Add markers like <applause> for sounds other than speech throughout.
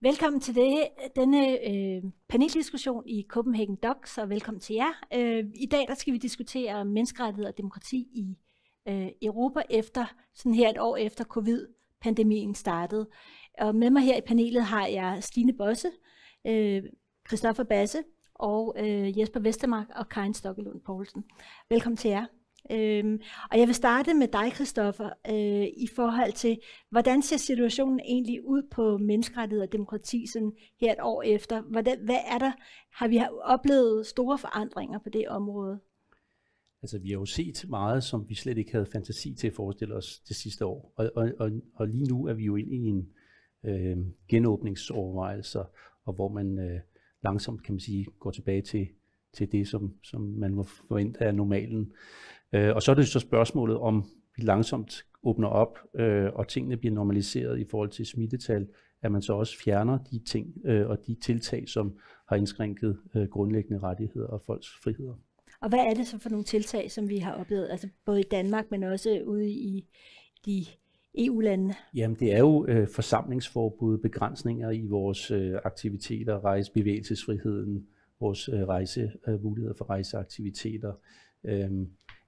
Velkommen til det, denne øh, paneldiskussion i Copenhagen Docs, og velkommen til jer. Øh, I dag der skal vi diskutere menneskerettighed og demokrati i øh, Europa efter sådan her et år efter covid-pandemien startede. Og med mig her i panelet har jeg Stine Bosse, øh, Christoffer Basse og øh, Jesper Vestermark og Karin Stokkelund Poulsen. Velkommen til jer. Øhm, og jeg vil starte med dig, Christoffer, øh, i forhold til, hvordan ser situationen egentlig ud på menneskerettighed og demokrati sådan her et år efter? Hvordan, hvad er der? Har vi oplevet store forandringer på det område? Altså, vi har jo set meget, som vi slet ikke havde fantasi til at forestille os det sidste år. Og, og, og, og lige nu er vi jo inde i en øh, genåbningsovervejelse, og hvor man øh, langsomt, kan man sige, går tilbage til til det, som, som man må forvente er normalen. Øh, og så er det så spørgsmålet, om vi langsomt åbner op, øh, og tingene bliver normaliseret i forhold til smittetal, at man så også fjerner de ting øh, og de tiltag, som har indskrænket øh, grundlæggende rettigheder og folks friheder. Og hvad er det så for nogle tiltag, som vi har oplevet, altså både i Danmark, men også ude i de EU-landene? Jamen det er jo øh, forsamlingsforbud, begrænsninger i vores øh, aktiviteter, rejse, bevægelsesfriheden, vores øh, rejse, øh, muligheder for rejseaktiviteter, øh,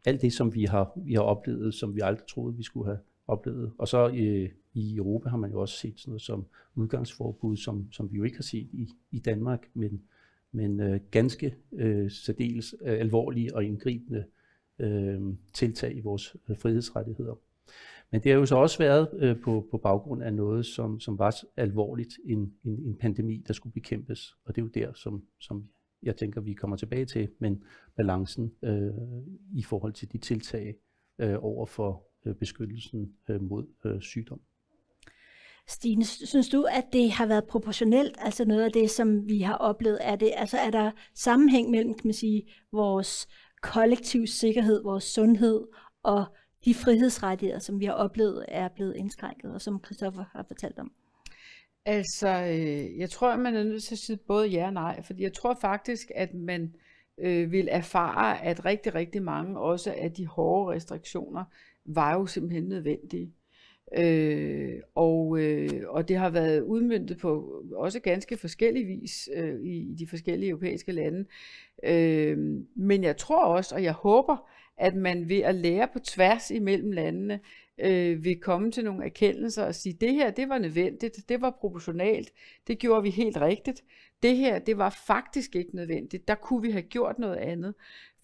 alt det, som vi har, vi har oplevet, som vi aldrig troede, vi skulle have oplevet. Og så øh, i Europa har man jo også set sådan noget som udgangsforbud, som, som vi jo ikke har set i, i Danmark, men, men øh, ganske øh, særdeles øh, alvorlige og indgribende øh, tiltag i vores øh, frihedsrettigheder. Men det har jo så også været øh, på, på baggrund af noget, som, som var alvorligt, en, en, en pandemi, der skulle bekæmpes. Og det er jo der, som, som vi jeg tænker, vi kommer tilbage til, men balancen øh, i forhold til de tiltag øh, over for øh, beskyttelsen øh, mod øh, sygdom. Stine, synes du, at det har været proportionelt, altså noget af det, som vi har oplevet? Er, det, altså er der sammenhæng mellem kan man sige, vores kollektiv sikkerhed, vores sundhed og de frihedsrettigheder, som vi har oplevet, er blevet indskrænket, og som Christoffer har fortalt om? Altså, øh, jeg tror, man er nødt til at sige både ja og nej, fordi jeg tror faktisk, at man øh, vil erfare, at rigtig, rigtig mange også af de hårde restriktioner var jo simpelthen nødvendige. Øh, og, øh, og det har været udmyndtet på også ganske forskellig vis øh, i de forskellige europæiske lande. Øh, men jeg tror også, og jeg håber, at man ved at lære på tværs imellem landene, øh, vil komme til nogle erkendelser og sige, det her, det var nødvendigt, det var proportionalt, det gjorde vi helt rigtigt. Det her, det var faktisk ikke nødvendigt, der kunne vi have gjort noget andet.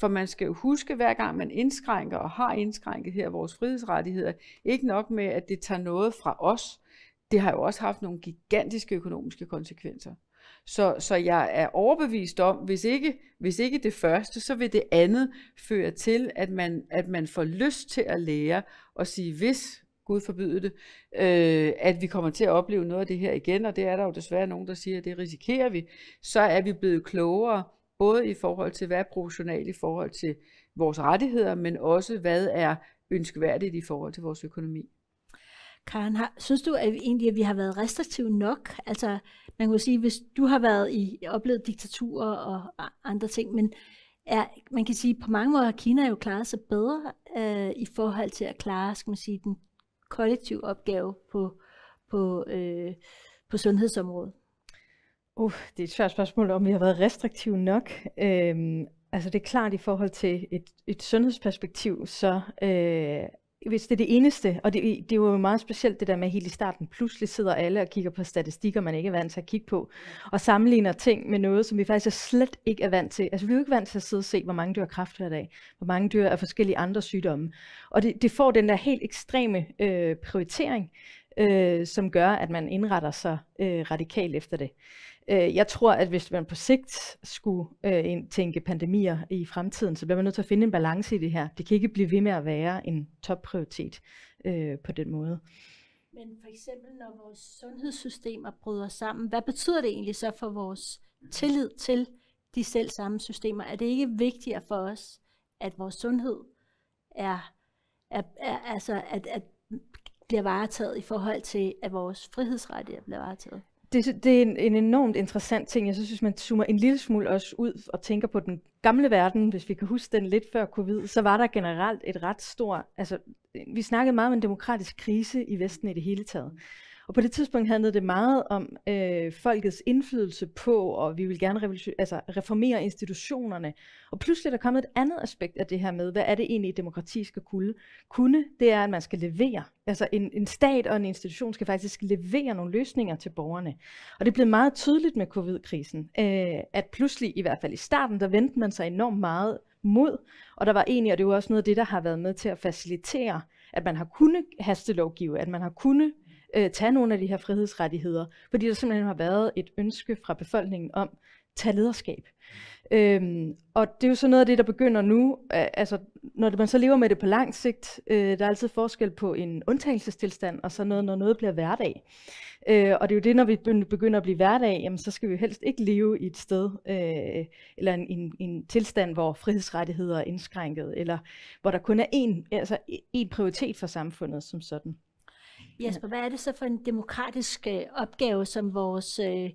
For man skal jo huske, hver gang man indskrænker og har indskrænket her vores frihedsrettigheder, ikke nok med, at det tager noget fra os, det har jo også haft nogle gigantiske økonomiske konsekvenser. Så, så jeg er overbevist om, hvis ikke, hvis ikke det første, så vil det andet føre til, at man, at man får lyst til at lære og sige, hvis Gud forbyder det, øh, at vi kommer til at opleve noget af det her igen, og det er der jo desværre nogen, der siger, at det risikerer vi, så er vi blevet klogere, både i forhold til, hvad er professionelt i forhold til vores rettigheder, men også, hvad er ønskværdigt i forhold til vores økonomi. Karen, har, synes du at vi, egentlig, at vi har været restriktive nok? Altså, man kan sige, hvis du har været i oplevet diktaturer og andre ting, men er, man kan sige, at på mange måder har Kina jo klaret sig bedre øh, i forhold til at klare, skal man sige, den kollektive opgave på, på, øh, på sundhedsområdet. Uh, det er et svært spørgsmål, om vi har været restriktive nok. Øhm, altså det er klart, i forhold til et, et sundhedsperspektiv, så øh, hvis det er det eneste, og det, det er jo meget specielt det der med, at helt i starten pludselig sidder alle og kigger på statistikker, man ikke er vant til at kigge på, og sammenligner ting med noget, som vi faktisk er slet ikke er vant til. Altså vi er jo ikke vant til at sidde og se, hvor mange dyr har kræft hver dag, hvor mange dyr er forskellige andre sygdomme. Og det, det får den der helt ekstreme øh, prioritering, øh, som gør, at man indretter sig øh, radikalt efter det. Øh, jeg tror, at hvis man på sigt skulle øh, tænke pandemier i fremtiden, så bliver man nødt til at finde en balance i det her. Det kan ikke blive ved med at være en topprioritet øh, på den måde. Men for eksempel, når vores sundhedssystemer bryder sammen, hvad betyder det egentlig så for vores tillid til de selv samme systemer? Er det ikke vigtigere for os, at vores sundhed er, er, er altså at, at bliver varetaget i forhold til, at vores frihedsrettigheder bliver varetaget? det, det er en, en enormt interessant ting. Jeg synes, man zoomer en lille smule også ud og tænker på den gamle verden, hvis vi kan huske den lidt før covid, så var der generelt et ret stort... Altså, vi snakkede meget om en demokratisk krise i Vesten i det hele taget. Og på det tidspunkt handlede det meget om øh, folkets indflydelse på, og vi vil gerne altså, reformere institutionerne. Og pludselig er der kommet et andet aspekt af det her med, hvad er det egentlig, et demokrati skal kunne? kunne det er, at man skal levere. Altså en, en stat og en institution skal faktisk levere nogle løsninger til borgerne. Og det blev meget tydeligt med covid-krisen, øh, at pludselig, i hvert fald i starten, der vendte man sig enormt meget mod. Og der var egentlig, og det var også noget af det, der har været med til at facilitere, at man har kunnet hastelovgive, at man har kunnet øh, tage nogle af de her frihedsrettigheder, fordi der simpelthen har været et ønske fra befolkningen om, at tage lederskab. Øhm, og det er jo så noget af det, der begynder nu. Altså, når man så lever med det på lang sigt, øh, der er altid forskel på en undtagelsestilstand, og så noget, når noget bliver hverdag. Øh, og det er jo det, når vi begynder at blive hverdag, jamen, så skal vi jo helst ikke leve i et sted, øh, eller en, en, en tilstand, hvor frihedsrettigheder er indskrænket, eller hvor der kun er én, altså én prioritet for samfundet som sådan. Jesper, hvad er det så for en demokratisk øh, opgave, som vores, øh,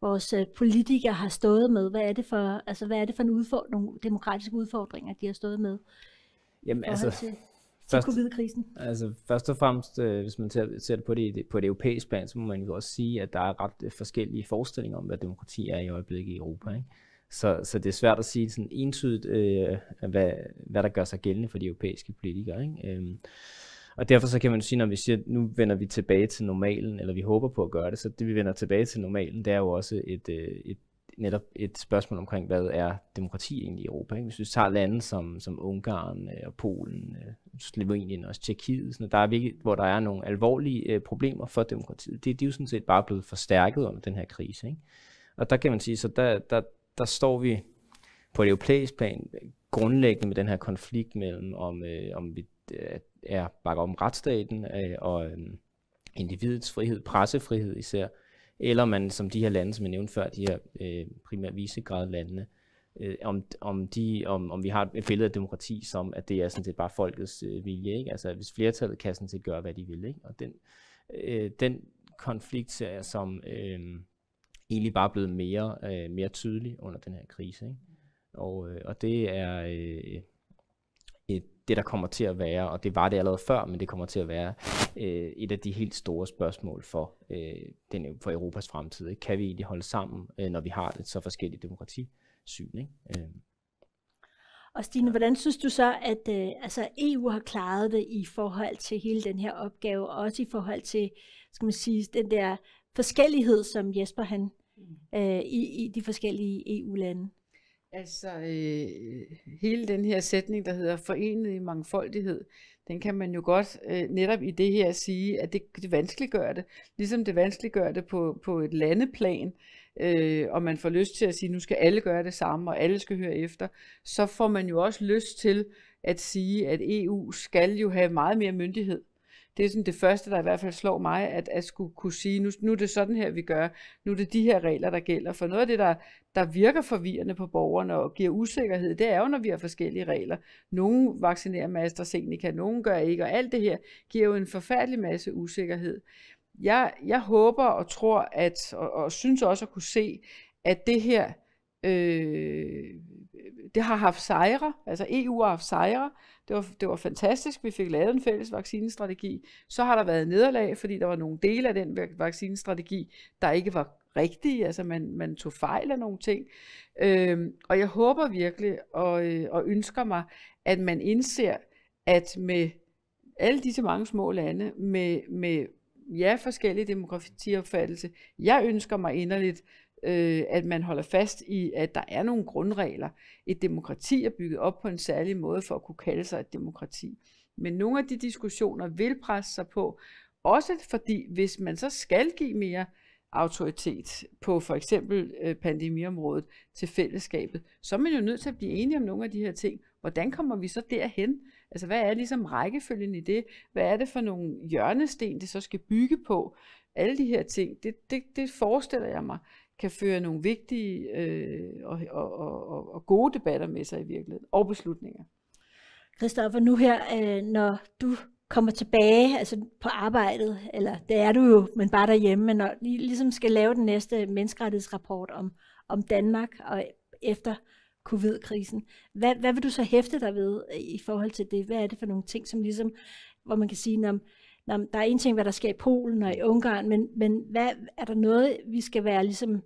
vores øh, politikere har stået med? Hvad er det for, altså, hvad er det for en udfordring, nogle demokratiske udfordringer, de har stået med? Jamen, altså, først, covid-krisen? Altså, først og fremmest, øh, hvis man ser, det på det, på det europæiske plan, så må man jo også sige, at der er ret øh, forskellige forestillinger om, hvad demokrati er i øjeblikket i Europa. Ikke? Så, så det er svært at sige sådan entydigt, øh, hvad, hvad der gør sig gældende for de europæiske politikere. Ikke? Øh, og derfor så kan man sige, når vi siger, at nu vender vi tilbage til normalen, eller vi håber på at gøre det, så det vi vender tilbage til normalen, det er jo også et, øh, et netop et spørgsmål omkring, hvad er demokrati egentlig i Europa? Ikke? Hvis vi tager lande som, som Ungarn øh, og Polen, øh, Slovenien og Tjekkiet, sådan, der er virkelig, hvor der er nogle alvorlige problemer for demokratiet, det, de er jo sådan set bare blevet forstærket under den her krise. Ikke? Og der kan man sige, så der, der, der står vi på et europæisk plan grundlæggende med den her konflikt mellem, om, øh, om vi Øh, er bakker om retsstaten øh, og øh, individets frihed, pressefrihed især, eller man som de her lande, som jeg nævnte før, de her øh, primært visegrad øh, om, om, de, om, om vi har et billede af demokrati som, at det er sådan set bare folkets øh, vilje, ikke? altså hvis flertallet kan sådan set gøre, hvad de vil, ikke? og den, øh, den konflikt ser jeg som øh, egentlig bare blevet mere, øh, mere tydelig under den her krise, ikke? Og, øh, og det er, øh, det, der kommer til at være, og det var det allerede før, men det kommer til at være øh, et af de helt store spørgsmål for, øh, den, for Europas fremtid. Ikke? Kan vi egentlig holde sammen, øh, når vi har et så forskelligt demokratisyn? Ikke? Øh. Og Stine, hvordan synes du så, at øh, altså EU har klaret det i forhold til hele den her opgave, og også i forhold til, skal man sige, den der forskellighed, som Jesper han, mm. øh, i, i de forskellige EU-lande? Altså, øh, hele den her sætning, der hedder forenet i mangfoldighed, den kan man jo godt øh, netop i det her sige, at det, det vanskeliggør det. Ligesom det vanskeliggør det på, på et landeplan, øh, og man får lyst til at sige, nu skal alle gøre det samme, og alle skal høre efter, så får man jo også lyst til at sige, at EU skal jo have meget mere myndighed det er sådan det første, der i hvert fald slår mig, at, at skulle kunne sige, nu, nu er det sådan her, vi gør, nu er det de her regler, der gælder. For noget af det, der, der virker forvirrende på borgerne og giver usikkerhed, det er jo, når vi har forskellige regler. Nogle vaccinerer med AstraZeneca, nogle gør ikke, og alt det her giver jo en forfærdelig masse usikkerhed. Jeg, jeg håber og tror, at, og, og synes også at kunne se, at det her øh, det har haft sejre, altså EU har haft sejre, det var, det var fantastisk, vi fik lavet en fælles vaccinestrategi. Så har der været nederlag, fordi der var nogle dele af den vaccinestrategi, der ikke var rigtige, altså man, man tog fejl af nogle ting. Øhm, og jeg håber virkelig og, øh, og ønsker mig, at man indser, at med alle disse mange små lande, med, med ja, forskellige demokratiopfattelse, jeg ønsker mig inderligt, øh, at man holder fast i, at der er nogle grundregler. Et demokrati er bygget op på en særlig måde for at kunne kalde sig et demokrati. Men nogle af de diskussioner vil presse sig på, også fordi hvis man så skal give mere autoritet på for eksempel øh, pandemiområdet til fællesskabet, så er man jo nødt til at blive enige om nogle af de her ting. Hvordan kommer vi så derhen? Altså hvad er ligesom rækkefølgen i det? Hvad er det for nogle hjørnesten, det så skal bygge på? Alle de her ting, det, det, det forestiller jeg mig kan føre nogle vigtige øh, og, og, og, og gode debatter med sig i virkeligheden, og beslutninger. Christoffer, nu her, øh, når du kommer tilbage altså på arbejdet, eller det er du jo, men bare derhjemme, men når du ligesom skal lave den næste menneskerettighedsrapport om, om Danmark og efter covid-krisen, hvad, hvad vil du så hæfte dig ved i forhold til det? Hvad er det for nogle ting, som ligesom, hvor man kan sige, når, når der er en ting, hvad der sker i Polen og i Ungarn, men, men hvad, er der noget, vi skal være ligesom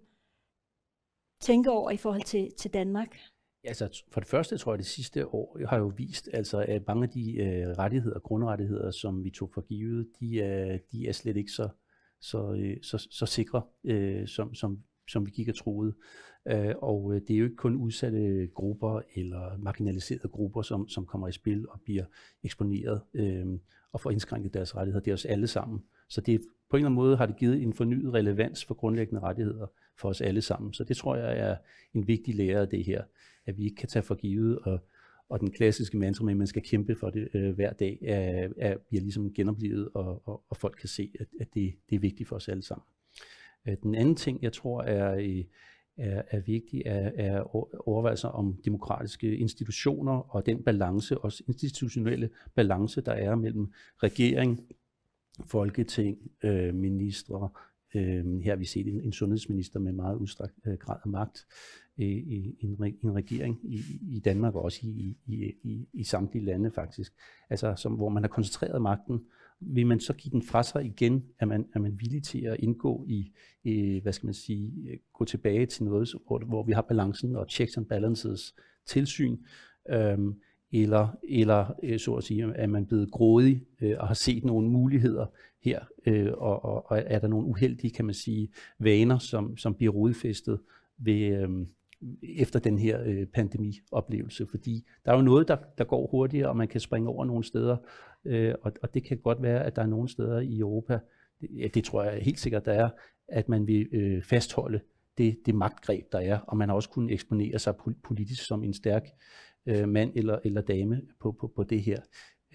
tænke over i forhold til, til Danmark? Altså, for det første tror jeg, det sidste år har jo vist, altså, at mange af de øh, rettigheder, grundrettigheder, som vi tog for givet, de er, de er slet ikke så, så, øh, så, så sikre, øh, som, som, som vi gik og troede. Øh, og øh, det er jo ikke kun udsatte grupper eller marginaliserede grupper, som, som kommer i spil og bliver eksponeret øh, og får indskrænket deres rettigheder. Det er os alle sammen. Så det, på en eller anden måde har det givet en fornyet relevans for grundlæggende rettigheder for os alle sammen. Så det tror jeg er en vigtig lære af det her, at vi ikke kan tage for givet, og, og den klassiske mantra med, at man skal kæmpe for det øh, hver dag, er, er, bliver ligesom genoplevet, og, og, og folk kan se, at, at det, det er vigtigt for os alle sammen. Øh, den anden ting, jeg tror er, øh, er, er vigtig, er, er overvejelser om demokratiske institutioner og den balance, også institutionelle balance, der er mellem regering, Folketing, øh, ministre, Øhm, her har vi set en, en sundhedsminister med meget udstrakt øh, grad af magt øh, i en, en regering i, i Danmark og også i, i, i, i samtlige lande faktisk, altså som, hvor man har koncentreret magten. Vil man så give den fra sig igen? Er man, er man villig til at indgå i, i, hvad skal man sige, øh, gå tilbage til noget, hvor, hvor vi har balancen og checks and balances tilsyn? Øhm, eller, eller øh, så at sige, er man blevet grådig øh, og har set nogle muligheder her, øh, og, og, og er der nogle uheldige, kan man sige, vaner, som, som bliver rodfæstet ved, øh, efter den her øh, pandemioplevelse, fordi der er jo noget, der, der går hurtigere, og man kan springe over nogle steder, øh, og, og det kan godt være, at der er nogle steder i Europa, ja, det tror jeg helt sikkert, der er, at man vil øh, fastholde det, det magtgreb, der er, og man har også kunnet eksponere sig politisk som en stærk øh, mand eller, eller dame på, på, på det her.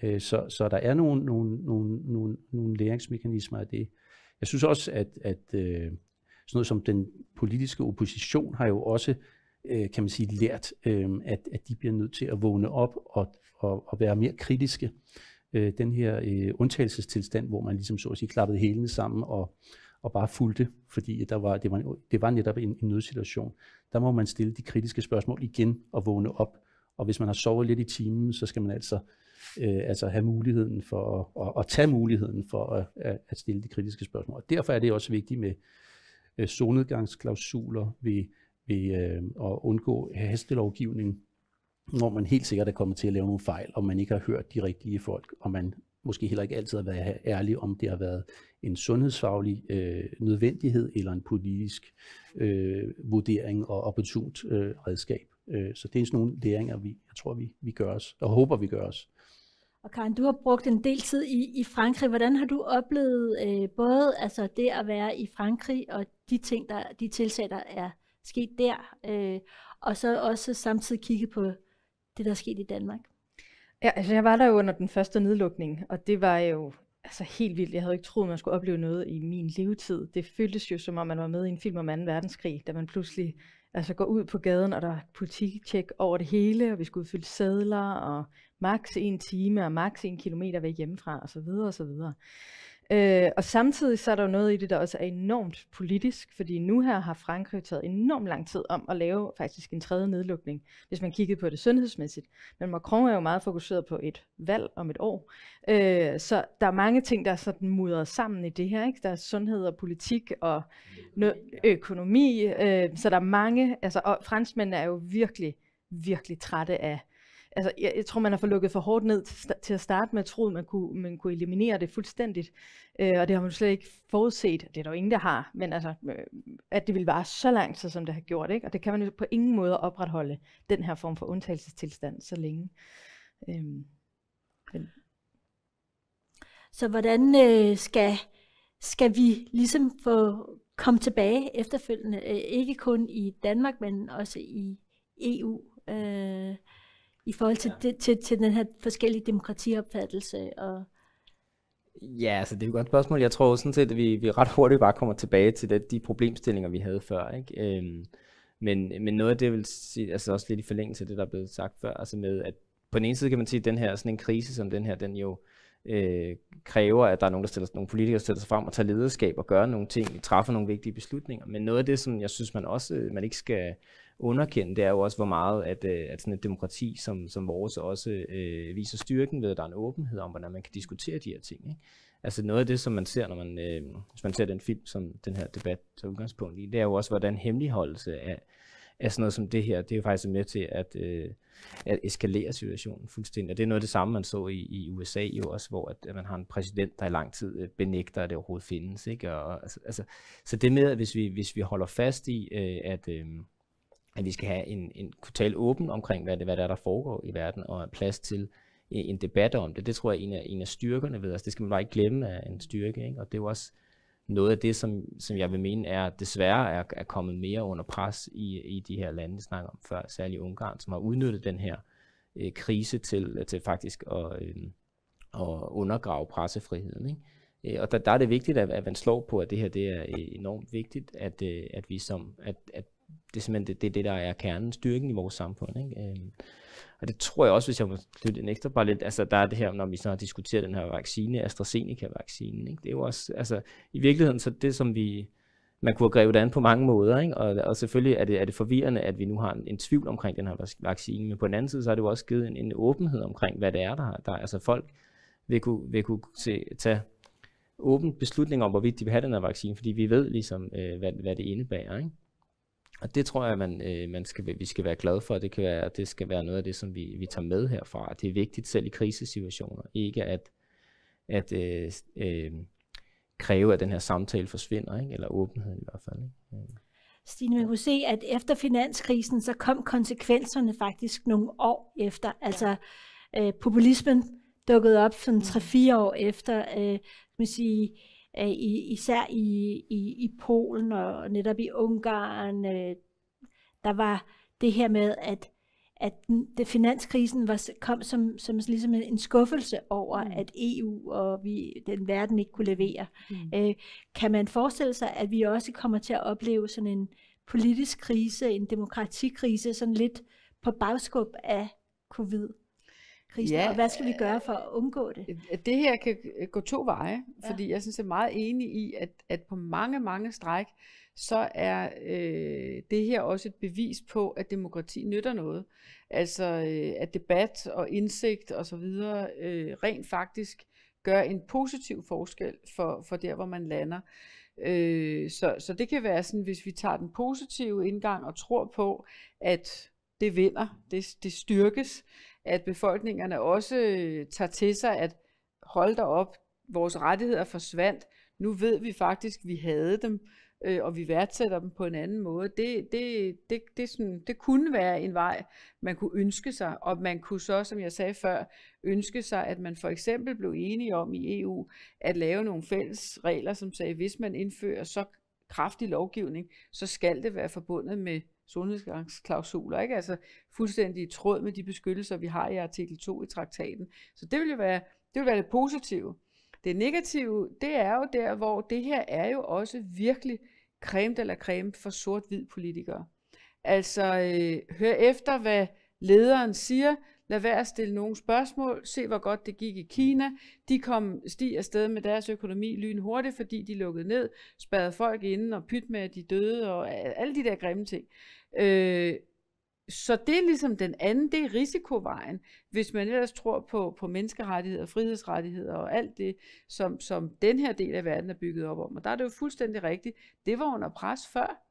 Øh, så, så der er nogle, nogle, nogle, nogle, nogle læringsmekanismer af det. Jeg synes også, at, at øh, sådan noget som den politiske opposition har jo også øh, kan man sige, lært, øh, at, at de bliver nødt til at vågne op og, og, og være mere kritiske. Øh, den her øh, undtagelsestilstand, hvor man ligesom så at sige klappede hælene sammen og, og bare fulgte, fordi der var, det, var, det var netop en, en nødsituation. Der må man stille de kritiske spørgsmål igen og vågne op og hvis man har sovet lidt i timen, så skal man altså, øh, altså have muligheden for at, at, at tage muligheden for at, at stille de kritiske spørgsmål. Og derfor er det også vigtigt med øh, solnedgangsklausuler ved, ved øh, at undgå hastelovgivning, hvor man helt sikkert er kommet til at lave nogle fejl, og man ikke har hørt de rigtige folk, og man måske heller ikke altid har været ærlig, om det har været en sundhedsfaglig øh, nødvendighed eller en politisk øh, vurdering og opportunt øh, redskab. Øh, så det er sådan nogle læringer, vi, jeg tror, vi, vi gør os, og håber, vi gør os. Og Karen, du har brugt en del tid i, i Frankrig. Hvordan har du oplevet øh, både altså det at være i Frankrig og de ting, der, de tilsag, der er sket der, øh, og så også samtidig kigge på det, der er sket i Danmark? Ja, altså jeg var der jo under den første nedlukning, og det var jo altså helt vildt. Jeg havde ikke troet, man skulle opleve noget i min levetid. Det føltes jo, som om man var med i en film om 2. verdenskrig, da man pludselig altså gå ud på gaden, og der er politikcheck over det hele, og vi skulle udfylde sædler, og maks en time, og maks en kilometer væk hjemmefra, og så videre, og så videre. Øh, og samtidig så er der jo noget i det, der også er enormt politisk, fordi nu her har Frankrig taget enormt lang tid om at lave faktisk en tredje nedlukning, hvis man kiggede på det sundhedsmæssigt. Men Macron er jo meget fokuseret på et valg om et år. Øh, så der er mange ting, der er sådan mudret sammen i det her. Ikke? Der er sundhed og politik og nø- økonomi. Øh, så der er mange, altså, og franskmændene er jo virkelig, virkelig trætte af altså, jeg, jeg tror, man har fået lukket for hårdt ned til at starte med, at man kunne, man kunne eliminere det fuldstændigt. Øh, og det har man slet ikke forudset, det er der jo ingen, der har, men altså, øh, at det ville vare så lang tid, som det har gjort. Ikke? Og det kan man jo på ingen måde opretholde, den her form for undtagelsestilstand, så længe. Øh, men. Så hvordan øh, skal, skal vi ligesom få komme tilbage efterfølgende, øh, ikke kun i Danmark, men også i EU? Øh, i forhold til, ja. det, til, til den her forskellige demokratiopfattelse? Og... Ja, altså det er et godt spørgsmål. Jeg tror sådan set, at vi, vi ret hurtigt bare kommer tilbage til det, de problemstillinger, vi havde før. Ikke? Øhm, men, men noget af det vil sige, altså også lidt i forlængelse af det, der er blevet sagt før, altså med, at på den ene side kan man sige, at den her, sådan en krise som den her, den jo øh, kræver, at der er nogen, der stiller, nogle politikere, der stiller sig frem og tager lederskab og gør nogle ting, træffer nogle vigtige beslutninger. Men noget af det, som jeg synes, man også man ikke skal underkende, det er jo også, hvor meget at, øh, at sådan et demokrati som, som vores også øh, viser styrken ved, at der er en åbenhed om, hvordan man kan diskutere de her ting. Ikke? Altså noget af det, som man ser, når man, øh, hvis man ser den film, som den her debat tager udgangspunkt i, det er jo også, hvordan hemmeligholdelse af, af sådan noget som det her, det er jo faktisk med til at, øh, at eskalere situationen fuldstændig. Og det er noget af det samme, man så i, i USA jo også, hvor at, at man har en præsident, der i lang tid øh, benægter, at det overhovedet findes. Ikke? Og, altså, altså, så det med, at hvis vi, hvis vi holder fast i, øh, at... Øh, at vi skal have en, en kunne tale åben omkring, hvad, det, hvad der, er, der foregår i verden, og plads til en debat om det. Det tror jeg er en af, en af styrkerne ved os. Det skal man bare ikke glemme af en styrke. Ikke? Og det er jo også noget af det, som, som jeg vil mene er desværre er, er kommet mere under pres i, i de her lande, vi snakker om før, særligt Ungarn, som har udnyttet den her øh, krise til, til faktisk at, øh, at undergrave pressefriheden. Ikke? Øh, og der, der er det vigtigt, at, at man slår på, at det her det er øh, enormt vigtigt, at, øh, at vi som at, at det er simpelthen det, det, det, der er kernen, styrken i vores samfund. Ikke? Øhm, og det tror jeg også, hvis jeg må knytte en ekstra bare lidt, altså der er det her, når vi så har diskuteret den her vaccine, AstraZeneca-vaccinen, ikke? det er jo også, altså i virkeligheden, så det som vi, man kunne have grebet det an på mange måder, ikke? Og, og selvfølgelig er det, er det forvirrende, at vi nu har en, en tvivl omkring den her vaccine, men på den anden side, så har det jo også givet en, en åbenhed omkring, hvad det er, der, der altså folk vil kunne, vil kunne se, tage åbent beslutning om, hvorvidt de vil have den her vaccine, fordi vi ved ligesom, øh, hvad, hvad det indebærer. Ikke? Og det tror jeg, man, øh, man skal, vi skal være glade for, det, kan være, det skal være noget af det, som vi, vi tager med herfra. Det er vigtigt selv i krisesituationer, ikke at, at øh, øh, kræve, at den her samtale forsvinder, ikke? eller åbenhed i hvert fald. Ikke? Øh. Stine, man kunne se, at efter finanskrisen, så kom konsekvenserne faktisk nogle år efter. Altså øh, populismen dukkede op som 3-4 år efter. Øh, man sige, Øh, i, især i, i, i Polen og netop i Ungarn, øh, der var det her med, at, at det, finanskrisen var, kom som, som ligesom en skuffelse over, mm. at EU og vi, den verden ikke kunne levere. Mm. Øh, kan man forestille sig, at vi også kommer til at opleve sådan en politisk krise, en demokratikrise, sådan lidt på bagskub af covid? krisen, ja, og hvad skal vi gøre for at undgå det? Øh, øh, det her kan øh, gå to veje, fordi ja. jeg synes, jeg er meget enig i, at, at på mange, mange stræk, så er øh, det her også et bevis på, at demokrati nytter noget. Altså øh, at debat og indsigt osv. Og så øh, rent faktisk gør en positiv forskel for, for der, hvor man lander. Øh, så, så det kan være sådan, hvis vi tager den positive indgang og tror på, at det vinder, det, det styrkes, at befolkningerne også øh, tager til sig, at hold da op, vores rettigheder forsvandt. Nu ved vi faktisk, at vi havde dem, øh, og vi værdsætter dem på en anden måde. Det, det, det, det, sådan, det kunne være en vej, man kunne ønske sig, og man kunne så, som jeg sagde før, ønske sig, at man for eksempel blev enige om i EU at lave nogle fælles regler, som sagde, at hvis man indfører så kraftig lovgivning, så skal det være forbundet med solnedgangsklausuler, ikke? altså fuldstændig i tråd med de beskyttelser, vi har i artikel 2 i traktaten. Så det vil jo være det, vil være det positive. Det negative, det er jo der, hvor det her er jo også virkelig creme eller creme for sort-hvid politikere. Altså, øh, hør efter, hvad lederen siger. Lad være at stille nogle spørgsmål. Se, hvor godt det gik i Kina. De kom stig afsted med deres økonomi lynhurtigt, fordi de lukkede ned, spadede folk inden og pyt med, at de døde og alle de der grimme ting. Øh, så det er ligesom den anden, det er risikovejen. Hvis man ellers tror på, på menneskerettigheder, frihedsrettigheder og alt det, som, som den her del af verden er bygget op om. Og der er det jo fuldstændig rigtigt. Det var under pres før.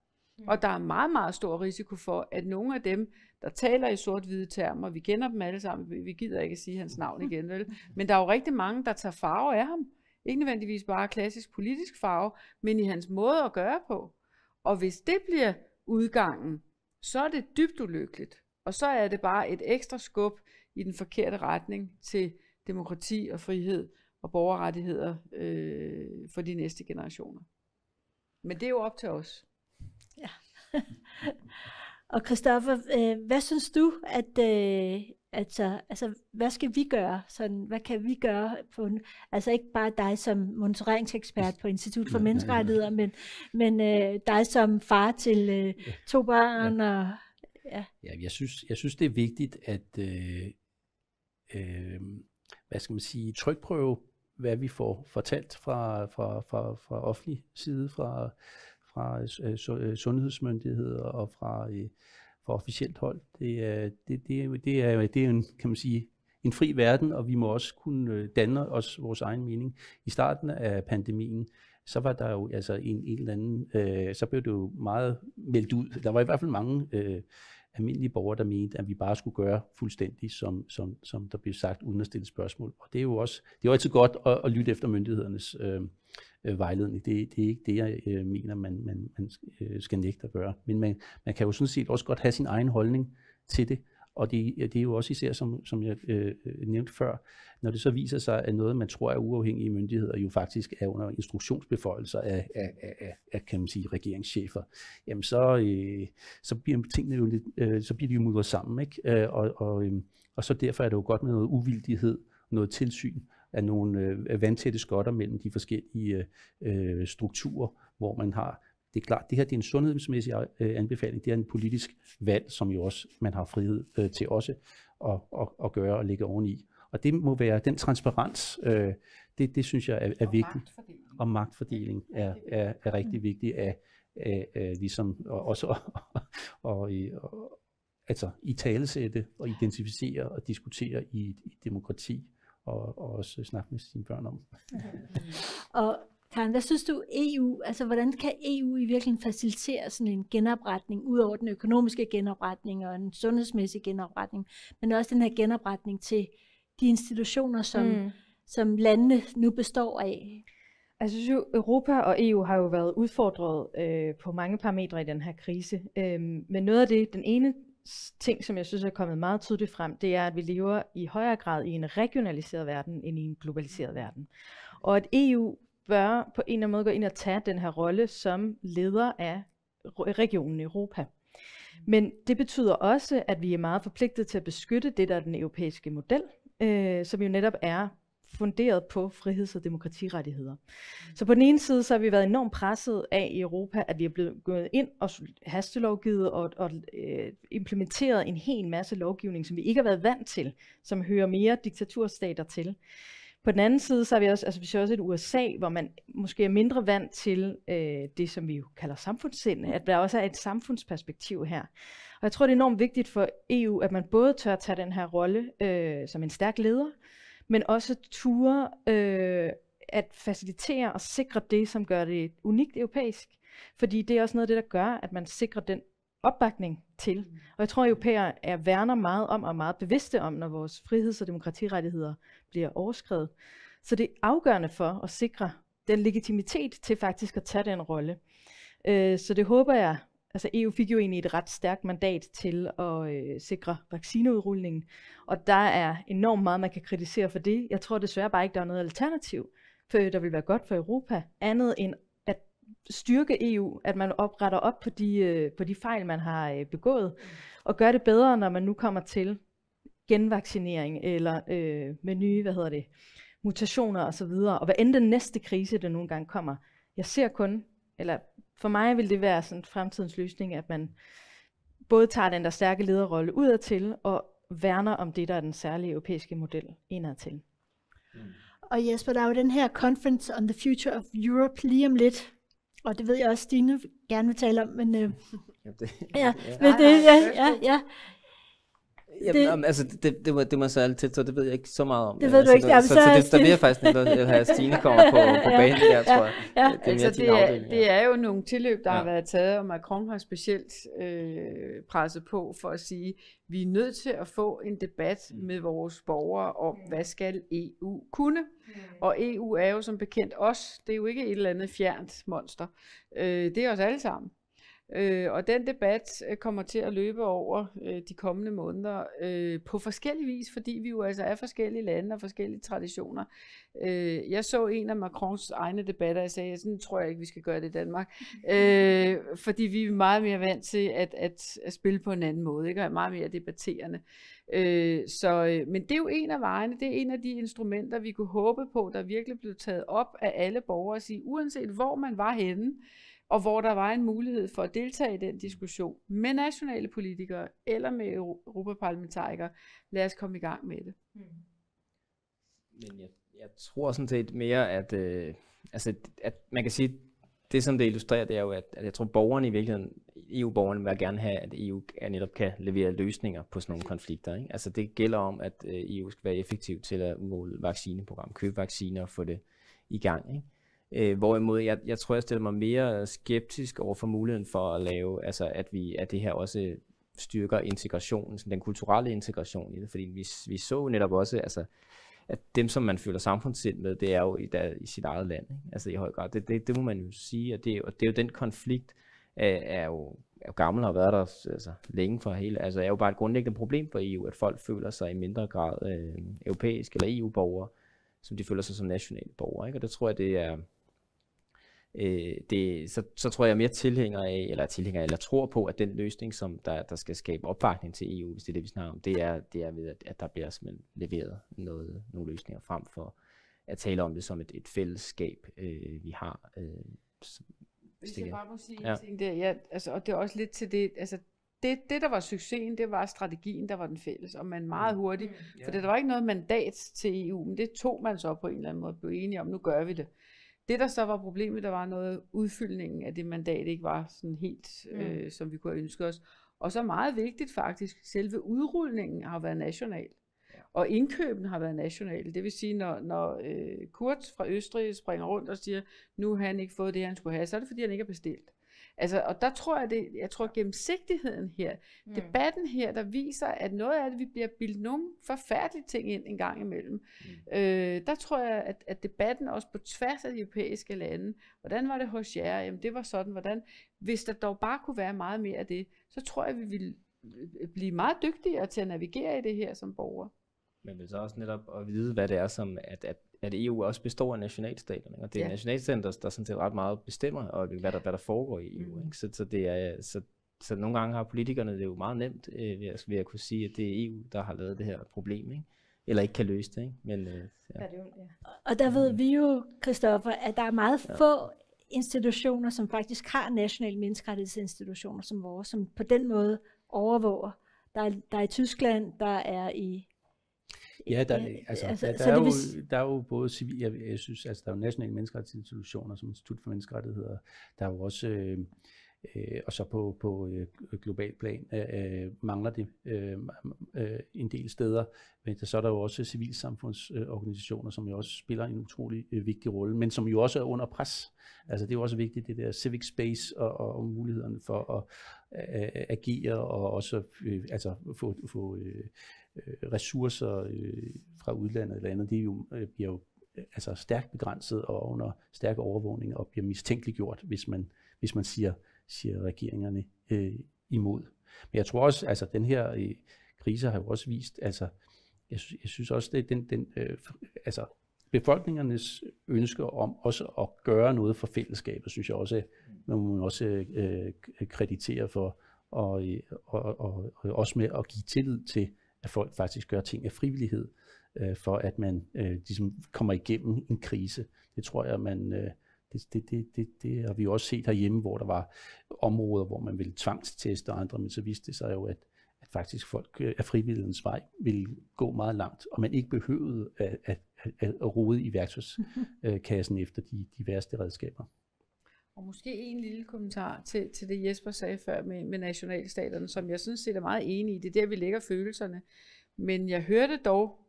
Og mm. der er meget, meget stor risiko for, at nogle af dem, der taler i sort-hvide termer, vi kender dem alle sammen, vi gider ikke sige hans navn igen, vel? <laughs> Men der er jo rigtig mange, der tager farve af ham. Ikke nødvendigvis bare klassisk politisk farve, men i hans måde at gøre på. Og hvis det bliver udgangen, så er det dybt ulykkeligt. Og så er det bare et ekstra skub i den forkerte retning til demokrati og frihed og borgerrettigheder øh, for de næste generationer. Men det er jo op til os. Ja. <laughs> og Christoffer, øh, hvad synes du, at øh, Altså, altså, hvad skal vi gøre? Sådan, hvad kan vi gøre? På, altså ikke bare dig som monitoreringsekspert på Institut for Menneskerettigheder, men, men øh, dig som far til øh, to børn. Ja. Og, ja. Ja, jeg, synes, jeg synes, det er vigtigt at øh, øh, hvad skal man sige, trykprøve, hvad vi får fortalt fra, fra, fra, fra offentlig side, fra, fra øh, øh sundhedsmyndigheder og fra... Øh, fra officielt hold. Det er, det, det, er, det er, det er en, kan man sige, en fri verden, og vi må også kunne øh, danne os vores egen mening. I starten af pandemien, så var der jo altså en, en eller anden, øh, så blev det jo meget meldt ud. Der var i hvert fald mange øh, almindelige borgere, der mente, at vi bare skulle gøre fuldstændig, som, som, som der blev sagt, uden at stille spørgsmål. Og det er jo også, det er jo altid godt at, at lytte efter myndighedernes øh, øh, vejledning. Det, det er ikke det, jeg øh, mener, man, man, man øh, skal nægte at gøre. Men man, man kan jo sådan set også godt have sin egen holdning til det, og det, det er jo også især, som, som jeg øh, øh, nævnte før, når det så viser sig, at noget, man tror er uafhængige myndigheder, jo faktisk er under instruktionsbeføjelser af, af, af, af kan man sige, regeringschefer, jamen så, øh, så bliver tingene jo lidt, øh, så bliver de jo mudret sammen, ikke? Øh, og, og, øh, og så derfor er det jo godt med noget uvildighed, noget tilsyn, af nogle øh, vandtætte skotter mellem de forskellige øh, øh strukturer, hvor man har det er klart, det her det er en sundhedsmæssig øh, anbefaling, det er en politisk valg, som jo også man har frihed øh, til også at, at, at gøre og lægge oveni. Og det må være den transparens, øh, det, det synes jeg er, er og vigtigt. Magtfordeling. Og magtfordeling er, er, er rigtig vigtigt ligesom at, at, at ligesom og også at, <laughs> og, og, øh, altså, i talesætte og identificere og diskutere i et, i et demokrati og, og også snakke med sine børn om. Okay. og Karen, hvad synes du EU, altså hvordan kan EU i virkeligheden facilitere sådan en genopretning, ud over den økonomiske genopretning og en sundhedsmæssig genopretning, men også den her genopretning til de institutioner, som, mm. som landene nu består af? Altså, jeg synes jo, Europa og EU har jo været udfordret øh, på mange parametre i den her krise. Øh, men noget af det, den ene ting, som jeg synes er kommet meget tydeligt frem, det er, at vi lever i højere grad i en regionaliseret verden end i en globaliseret verden. Og at EU bør på en eller anden måde gå ind og tage den her rolle som leder af regionen Europa. Men det betyder også, at vi er meget forpligtet til at beskytte det, der er den europæiske model, øh, som jo netop er funderet på friheds- og demokratirettigheder. Så på den ene side, så har vi været enormt presset af i Europa, at vi er blevet gået ind og hastelovgivet og, og øh, implementeret en hel masse lovgivning, som vi ikke har været vant til, som hører mere diktaturstater til. På den anden side, så er vi også, altså vi ser også et USA, hvor man måske er mindre vant til øh, det, som vi jo kalder samfundssind, at der også er et samfundsperspektiv her. Og jeg tror, det er enormt vigtigt for EU, at man både tør tage den her rolle øh, som en stærk leder, men også ture øh, at facilitere og sikre det, som gør det unikt europæisk. Fordi det er også noget af det, der gør, at man sikrer den opbakning til. Mm. Og jeg tror, at europæer er værner meget om og meget bevidste om, når vores friheds- og demokratirettigheder bliver overskrevet. Så det er afgørende for at sikre den legitimitet til faktisk at tage den rolle. Øh, så det håber jeg, altså EU fik jo egentlig et ret stærkt mandat til at øh, sikre vaccineudrulningen, og der er enormt meget, man kan kritisere for det. Jeg tror desværre bare ikke, der er noget alternativ, for der vil være godt for Europa, andet end styrke EU, at man opretter op på de, øh, på de fejl, man har øh, begået, og gør det bedre, når man nu kommer til genvaccinering eller øh, med nye, hvad hedder det, mutationer osv., og, og hvad end den næste krise, der nogle gange kommer. Jeg ser kun, eller for mig vil det være sådan fremtidens løsning, at man både tager den der stærke lederrolle udadtil, og værner om det, der er den særlige europæiske model indadtil. Mm. Og Jesper, der er jo den her Conference on the Future of Europe lige om lidt, og det ved jeg også, Stine gerne vil tale om, men... Øh, <laughs> ja, det, ja, <laughs> men det, ja, ja, ja. Jamen, det, altså, det, det, var, det må så alt tæt, så det ved jeg ikke så meget om. Det ved du altså, ikke. Jamen, så, så, så det, der vil jeg faktisk nødt have, at <laughs> Stine kommer på, på banen der, tror jeg. Ja, ja. Det, er altså, det, er, det er jo nogle tilløb, der ja. har været taget, og Macron har specielt øh, presset på for at sige, vi er nødt til at få en debat mm. med vores borgere om, hvad skal EU kunne? Og EU er jo som bekendt os. Det er jo ikke et eller andet fjernt monster. Øh, det er os alle sammen. Øh, og den debat øh, kommer til at løbe over øh, de kommende måneder øh, på forskellig vis, fordi vi jo altså er forskellige lande og forskellige traditioner. Øh, jeg så en af Macrons egne debatter, og jeg sagde, sådan tror jeg ikke, vi skal gøre det i Danmark. <laughs> Øh, fordi vi er meget mere vant til at, at, at spille på en anden måde, ikke? og er meget mere debatterende. Øh, så, øh, men det er jo en af vejene, det er en af de instrumenter, vi kunne håbe på, der virkelig blev taget op af alle borgere, at sige, uanset hvor man var henne, øh, og hvor der var en mulighed for at deltage i den diskussion med nationale politikere eller med europaparlamentarikere. Lad os komme i gang med det. Mm. Men jeg, jeg tror sådan set mere, at, øh, altså, at man kan sige, det som det illustrerer, det er jo, at, at jeg tror borgerne i virkeligheden, EU-borgerne vil gerne have, at EU netop kan levere løsninger på sådan nogle konflikter. Ikke? Altså det gælder om, at øh, EU skal være effektiv til at udmåle vaccineprogram, købe vacciner og få det i gang. Ikke? Øh, hvorimod jeg, jeg tror, jeg stiller mig mere skeptisk over for muligheden for at lave, altså at, vi, at det her også styrker integrationen, sådan den kulturelle integration i det. Fordi vi, vi så netop også, altså, at dem, som man føler samfundssind med, det er jo i, der, i sit eget land. Ikke? Altså i høj grad. Det, det, det må man jo sige, og det, og det er jo den konflikt, er, er jo er jo gammel og har været der altså, længe for hele, altså er jo bare et grundlæggende problem for EU, at folk føler sig i mindre grad øh, europæiske eller EU-borgere, som de føler sig som nationale borgere. Ikke? Og det tror jeg, det er, øh, det, så, så tror jeg mere tilhænger af, eller tilhænger af, eller tror på, at den løsning, som der, der skal skabe opbakning til EU, hvis det er det, vi snakker om, det er, det er ved, at, at der bliver simpelthen leveret noget, nogle løsninger frem for at tale om det som et, et fællesskab, øh, vi har. Øh, som, hvis jeg bare må sige ja. en ting der, ja, altså, og det er også lidt til det, altså det, det, der var succesen, det var strategien, der var den fælles, og man meget mm. hurtigt, for det, der var ikke noget mandat til EU, men det tog man så på en eller anden måde, blev enige om, nu gør vi det. Det, der så var problemet, der var noget udfyldningen af det mandat, ikke var sådan helt, mm. øh, som vi kunne have ønsket os. Og så meget vigtigt faktisk, selve udrulningen har været national. Ja. Og indkøben har været national. Det vil sige, når, når øh, Kurt fra Østrig springer rundt og siger, nu har han ikke fået det, han skulle have, så er det fordi, han ikke har bestilt. Altså, og der tror jeg, det, jeg tror gennemsigtigheden her, mm. debatten her, der viser, at noget af det, vi bliver bildt nogle forfærdelige ting ind en gang imellem, mm. øh, der tror jeg, at, at debatten også på tværs af de europæiske lande, hvordan var det hos jer, jamen det var sådan, hvordan, hvis der dog bare kunne være meget mere af det, så tror jeg, vi ville øh, øh, blive meget dygtigere til at navigere i det her som borger. Men er så også netop at vide, hvad det er, som at, at at EU også består af nationalstaterne, og det er ja. nationalstaterne, der, der sådan set ret meget bestemmer, og hvad der, hvad der foregår i EU. Mm. Ikke? Så, så, det er, så, så nogle gange har politikerne det jo meget nemt øh, ved, at, ved at kunne sige, at det er EU, der har lavet det her problem, ikke? eller ikke kan løse det. Ikke? Men, øh, ja. Ja, det jo, ja. Og der ved vi jo, Kristoffer, at der er meget ja. få institutioner, som faktisk har nationale menneskerettighedsinstitutioner som vores, som på den måde overvåger. Der er, der er i Tyskland, der er i Ja, der, altså, altså, der, der, er, jo, der er jo både civil, jeg, jeg synes, altså, der er jo nationale menneskerettighedsinstitutioner, som Institut for Menneskerettigheder, der er jo også, øh, øh og så på, på øh, global plan øh, øh, mangler det øh, øh, en del steder, men der, så er der jo også civilsamfundsorganisationer, som jo også spiller en utrolig øh, vigtig rolle, men som jo også er under pres. Altså det er jo også vigtigt, det der civic space og, og, og mulighederne for at øh, øh agere og også øh, altså få, få øh, Øh, ressourcer øh, fra udlandet eller andet, er jo, øh, bliver jo øh, altså stærkt begrænset og under stærk overvågning og bliver mistænkeliggjort, hvis man, hvis man siger, siger regeringerne øh, imod. Men jeg tror også, altså den her øh, krise har jo også vist, altså jeg, synes, jeg synes også, det den, den øh, altså befolkningernes ønske om også at gøre noget for fællesskabet, synes jeg også, man må også øh, kreditere for, og, øh, og, og, og også med at give tillid til at folk faktisk gør ting af frivillighed, øh, for at man øh, ligesom kommer igennem en krise. Det tror jeg, man... Øh, det, det, det, det, det har vi jo også set herhjemme, hvor der var områder, hvor man ville tvangsteste andre, men så viste det sig jo, at, at faktisk folk øh, af frivillighedens vej ville gå meget langt, og man ikke behøvede at, at, at, at rode i værktøjskassen mm-hmm. efter de, de værste redskaber. Og måske en lille kommentar til, til det, Jesper sagde før med, med nationalstaterne, som jeg synes set er meget enig i. Det er der, vi lægger følelserne. Men jeg hørte dog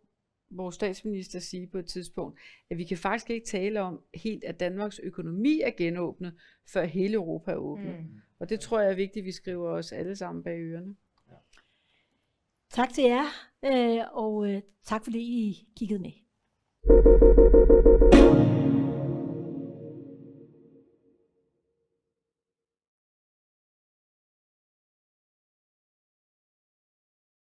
vores statsminister sige på et tidspunkt, at vi kan faktisk ikke tale om helt, at Danmarks økonomi er genåbnet, før hele Europa er åbnet. Mm. Og det tror jeg er vigtigt, at vi skriver os alle sammen bag ørerne. Ja. Tak til jer, øh, og øh, tak fordi I kiggede med.